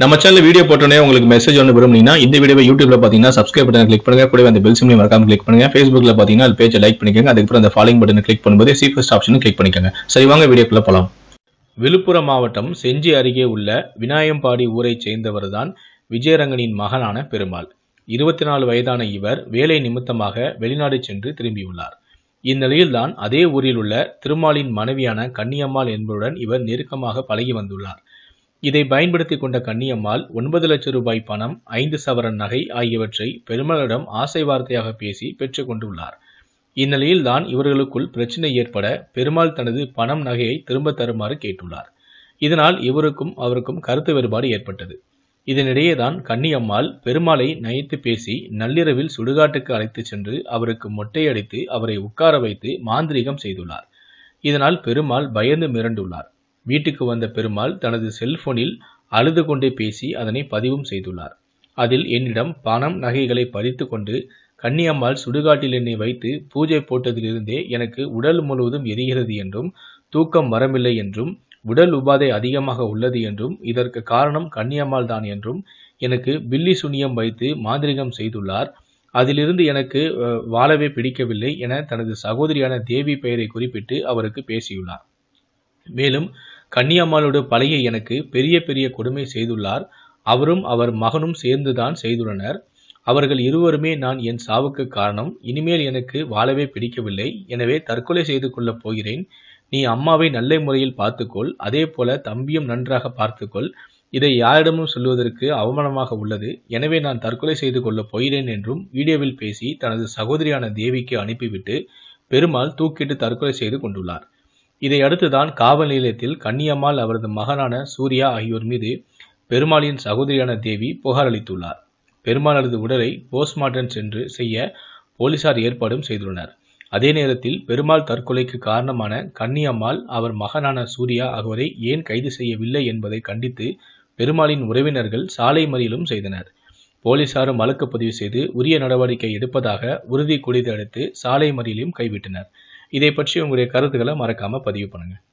நம்ம channel video போட்டோன்னே உங்களுக்கு மெசேஜ் ஒன்று விரும்புனீங்கன்னா இந்த வீடியோ யூடியூப்ல பார்த்தீங்கன்னா சப்ஸ்கிரைப் பட்டன் கிளிக் பண்ணுங்க கூட அந்த பெல் சிம்லையும் மறக்காம கிளிக் பண்ணுங்க ஃபேஸ்புக்ல பார்த்தீங்கன்னா அது பேஜை லைக் பண்ணிக்கோங்க அதுக்கப்புறம் அந்த ஃபாலோயிங் பட்டன் கிளிக் பண்ணும்போது சீஃபஸ்ட் ஆப்ஷனும் கிளிக் பண்ணிக்கோங்க சரி வாங்க வீடியோக்குள்ள போகலாம் விழுப்புரம் மாவட்டம் செஞ்சி அருகே உள்ள விநாயகம்பாடி ஊரை சேர்ந்தவர் தான் விஜயரங்கனின் மகனான பெருமாள் இருபத்தி நாலு வயதான இவர் வேலை நிமித்தமாக வெளிநாடு சென்று திரும்பியுள்ளார் இந்நிலையில்தான் அதே ஊரில் உள்ள திருமாலின் மனைவியான கன்னியம்மாள் என்பவருடன் இவர் நெருக்கமாக பழகி வந்துள்ளார் இதை பயன்படுத்திக் கொண்ட கண்ணியம்மாள் ஒன்பது லட்சம் ரூபாய் பணம் ஐந்து சவரன் நகை ஆகியவற்றை பெருமளிடம் ஆசை வார்த்தையாக பேசி பெற்றுக்கொண்டுள்ளார் தான் இவர்களுக்குள் பிரச்சனை ஏற்பட பெருமாள் தனது பணம் நகையை திரும்ப தருமாறு கேட்டுள்ளார் இதனால் இவருக்கும் அவருக்கும் கருத்து வேறுபாடு ஏற்பட்டது இதனிடையே தான் கன்னியம்மாள் பெருமாளை நயத்து பேசி நள்ளிரவில் சுடுகாட்டுக்கு அழைத்துச் சென்று அவருக்கு மொட்டையடித்து அவரை உட்கார வைத்து மாந்திரிகம் செய்துள்ளார் இதனால் பெருமாள் பயந்து மிரண்டுள்ளார் வீட்டுக்கு வந்த பெருமாள் தனது செல்போனில் அழுது கொண்டே பேசி அதனை பதிவும் செய்துள்ளார் அதில் என்னிடம் பணம் நகைகளை பறித்து கொண்டு கன்னியம்மாள் சுடுகாட்டில் என்னை வைத்து பூஜை போட்டதிலிருந்தே எனக்கு உடல் முழுவதும் எரிகிறது என்றும் தூக்கம் வரவில்லை என்றும் உடல் உபாதை அதிகமாக உள்ளது என்றும் இதற்கு காரணம் கன்னியம்மாள் தான் என்றும் எனக்கு பில்லி சுனியம் வைத்து மாந்திரிகம் செய்துள்ளார் அதிலிருந்து எனக்கு வாழவே பிடிக்கவில்லை என தனது சகோதரியான தேவி பெயரை குறிப்பிட்டு அவருக்கு பேசியுள்ளார் மேலும் கன்னியம்மாளோடு பழைய எனக்கு பெரிய பெரிய கொடுமை செய்துள்ளார் அவரும் அவர் மகனும் சேர்ந்துதான் செய்துள்ளனர் அவர்கள் இருவருமே நான் என் சாவுக்கு காரணம் இனிமேல் எனக்கு வாழவே பிடிக்கவில்லை எனவே தற்கொலை செய்து கொள்ளப் போகிறேன் நீ அம்மாவை நல்ல முறையில் பார்த்துக்கொள் அதே போல தம்பியும் நன்றாக பார்த்துக்கொள் இதை யாரிடமும் சொல்வதற்கு அவமானமாக உள்ளது எனவே நான் தற்கொலை செய்து கொள்ளப் போகிறேன் என்றும் வீடியோவில் பேசி தனது சகோதரியான தேவிக்கு அனுப்பிவிட்டு பெருமாள் தூக்கிட்டு தற்கொலை செய்து கொண்டுள்ளார் இதையடுத்துதான் காவல் நிலையத்தில் கன்னியம்மாள் அவரது மகனான சூர்யா ஆகியோர் மீது பெருமாளின் சகோதரியான தேவி புகார் அளித்துள்ளார் பெருமாளரது உடலை போஸ்ட்மார்ட்டம் சென்று செய்ய போலீசார் ஏற்பாடும் செய்துள்ளனர் அதே நேரத்தில் பெருமாள் தற்கொலைக்கு காரணமான கன்னியம்மாள் அவர் மகனான சூர்யா ஆகியோரை ஏன் கைது செய்யவில்லை என்பதை கண்டித்து பெருமாளின் உறவினர்கள் சாலை மறியலும் செய்தனர் போலீசாரும் வழக்கு பதிவு செய்து உரிய நடவடிக்கை எடுப்பதாக உறுதி குடித்து அடுத்து சாலை மறியலையும் கைவிட்டனர் இதை பற்றி உங்களுடைய கருத்துக்களை மறக்காமல் பதிவு பண்ணுங்கள்